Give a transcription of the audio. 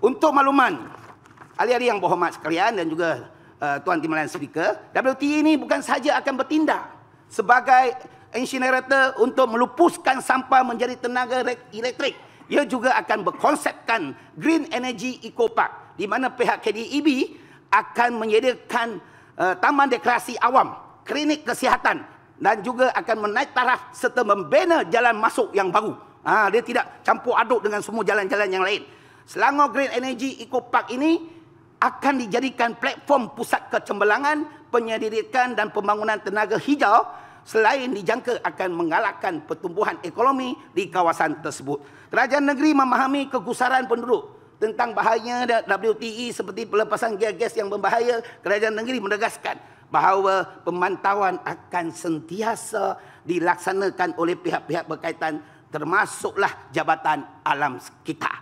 Untuk makluman ahli-ahli yang berhormat sekalian dan juga uh, tuan timbalan speaker, WTA ini bukan saja akan bertindak sebagai insinerator untuk melupuskan sampah menjadi tenaga elektrik. Ia juga akan berkonsepkan Green Energy Eco Park di mana pihak KDEB akan menyediakan uh, taman deklarasi awam, klinik kesihatan dan juga akan menaik taraf serta membina jalan masuk yang baru. Ha, dia tidak campur aduk dengan semua jalan-jalan yang lain. Selangor Green Energy Eco Park ini akan dijadikan platform pusat kecemerlangan, penyelidikan dan pembangunan tenaga hijau selain dijangka akan menggalakkan pertumbuhan ekonomi di kawasan tersebut. Kerajaan negeri memahami kegusaran penduduk tentang bahayanya WTE seperti pelepasan gas-gas yang berbahaya. Kerajaan negeri menegaskan bahawa pemantauan akan sentiasa dilaksanakan oleh pihak-pihak berkaitan termasuklah Jabatan Alam Sekitar.